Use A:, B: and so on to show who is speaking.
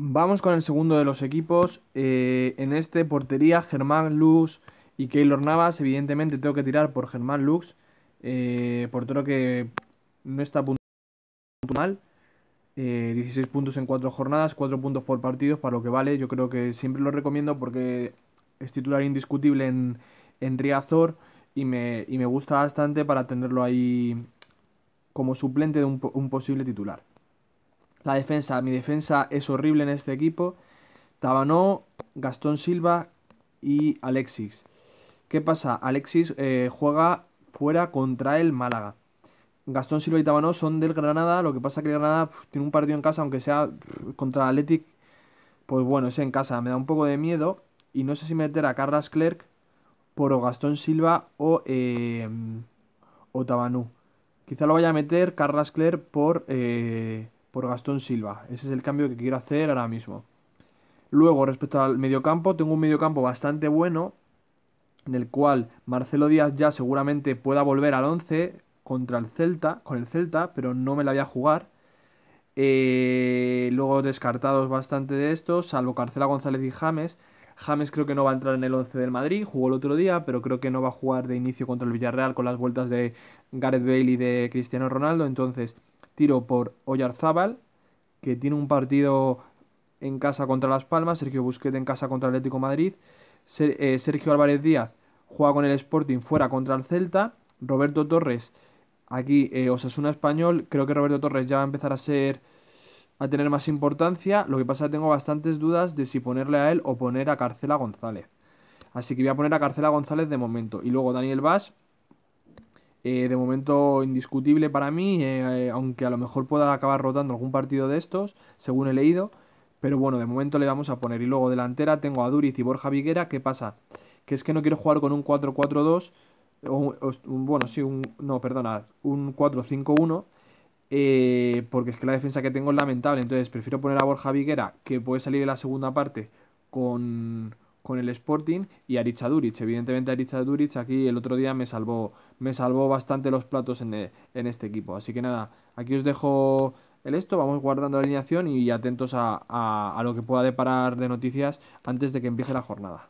A: Vamos con el segundo de los equipos. Eh, en este, portería, Germán Lux y Keylor Navas. Evidentemente tengo que tirar por Germán Lux. Eh, portero que no está puntual mal. 16 eh, puntos en 4 jornadas, 4 puntos por partido, para lo que vale. Yo creo que siempre lo recomiendo porque es titular indiscutible en, en Riazor y me, gusta bastante para tenerlo ahí como suplente de un posible titular. La defensa, mi defensa es horrible en este equipo. Tabanó, Gastón Silva y Alexis. ¿Qué pasa? Alexis eh, juega fuera contra el Málaga. Gastón Silva y Tabanó son del Granada, lo que pasa que el Granada tiene un partido en casa, aunque sea contra el Athletic. Pues bueno, es en casa, me da un poco de miedo. Y no sé si meter a Carras Clerc por o Gastón Silva o, eh, o Tabanú. Quizá lo vaya a meter Carras Clerc por... Eh, por Gastón Silva. Ese es el cambio que quiero hacer ahora mismo. Luego, respecto al mediocampo, tengo un mediocampo bastante bueno, en el cual Marcelo Díaz ya seguramente pueda volver al 11 contra el Celta, con el Celta, pero no me la voy a jugar. Eh, luego descartados bastante de estos, salvo Carcela González y James. James creo que no va a entrar en el 11 del Madrid, jugó el otro día, pero creo que no va a jugar de inicio contra el Villarreal con las vueltas de Gareth Bale y de Cristiano Ronaldo, entonces tiro por Oyarzábal, que tiene un partido en casa contra Las Palmas, Sergio Busquets en casa contra Atlético Madrid, eh, Sergio Álvarez Díaz juega con el Sporting fuera contra el Celta, Roberto Torres aquí os eh, Osasuna español, creo que Roberto Torres ya va a empezar a ser a tener más importancia, lo que pasa es que tengo bastantes dudas de si ponerle a él o poner a Carcela González. Así que voy a poner a Carcela González de momento y luego Daniel Vaz eh, de momento indiscutible para mí, eh, eh, aunque a lo mejor pueda acabar rotando algún partido de estos, según he leído. Pero bueno, de momento le vamos a poner. Y luego delantera tengo a Duriz y Borja Viguera. ¿Qué pasa? Que es que no quiero jugar con un 4-4-2. bueno, sí, un. No, perdona, un 4-5-1. porque es que la defensa que tengo es lamentable. Entonces prefiero poner a Borja Viguera, que puede salir en la segunda parte con con el Sporting y Aritza Evidentemente Aritza aquí el otro día me salvó, me salvó bastante los platos en, este equipo. Así que nada, aquí os dejo el esto, vamos guardando la alineación y atentos a lo que pueda deparar de noticias antes de que empiece la jornada.